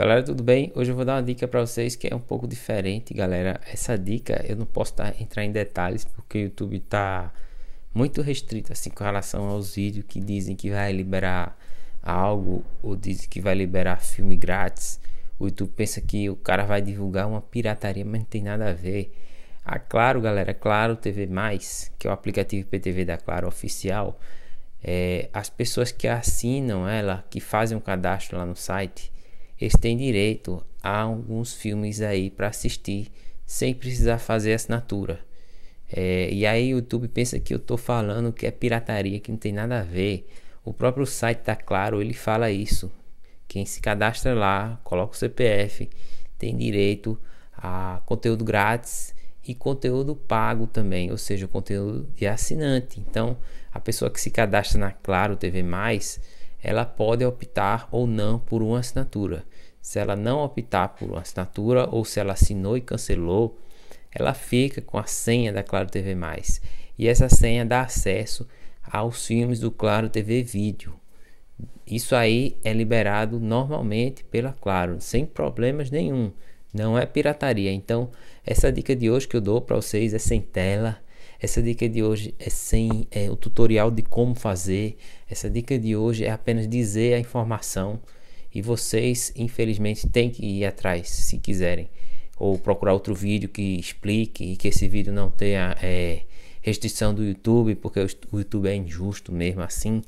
Galera, tudo bem? Hoje eu vou dar uma dica para vocês que é um pouco diferente, galera. Essa dica eu não posso tá, entrar em detalhes porque o YouTube está muito restrito assim com relação aos vídeos que dizem que vai liberar algo ou dizem que vai liberar filme grátis. O YouTube pensa que o cara vai divulgar uma pirataria, mas não tem nada a ver. A Claro, galera, Claro TV+, que é o aplicativo IPTV da Claro oficial, é, as pessoas que assinam ela, que fazem um cadastro lá no site, eles têm direito a alguns filmes aí para assistir sem precisar fazer assinatura. É, e aí o YouTube pensa que eu estou falando que é pirataria, que não tem nada a ver. O próprio site tá claro, ele fala isso. Quem se cadastra lá, coloca o CPF, tem direito a conteúdo grátis e conteúdo pago também, ou seja, conteúdo de assinante. Então, a pessoa que se cadastra na Claro TV Mais, ela pode optar ou não por uma assinatura. Se ela não optar por uma assinatura ou se ela assinou e cancelou, ela fica com a senha da Claro TV+. E essa senha dá acesso aos filmes do Claro TV Vídeo. Isso aí é liberado normalmente pela Claro, sem problemas nenhum. Não é pirataria. Então, essa dica de hoje que eu dou para vocês é sem tela essa dica de hoje é sem é, o tutorial de como fazer. Essa dica de hoje é apenas dizer a informação e vocês, infelizmente, têm que ir atrás se quiserem ou procurar outro vídeo que explique e que esse vídeo não tenha é, restrição do YouTube, porque o YouTube é injusto mesmo assim.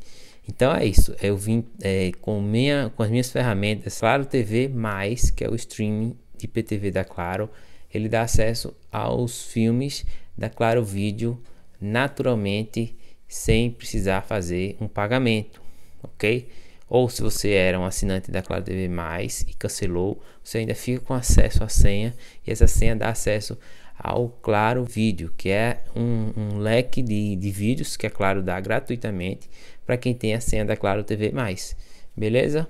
Então é isso. Eu vim é, com, minha, com as minhas ferramentas Claro TV, mais que é o streaming de PTV da Claro ele dá acesso aos filmes da Claro Vídeo naturalmente sem precisar fazer um pagamento, ok? Ou se você era um assinante da Claro TV Mais e cancelou, você ainda fica com acesso à senha e essa senha dá acesso ao Claro Vídeo, que é um, um leque de, de vídeos que a Claro dá gratuitamente para quem tem a senha da Claro TV Mais, beleza?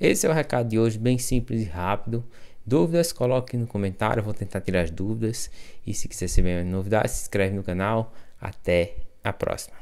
Esse é o recado de hoje, bem simples e rápido. Dúvidas, coloque no comentário, eu vou tentar tirar as dúvidas. E se quiser saber novidades, se inscreve no canal. Até a próxima.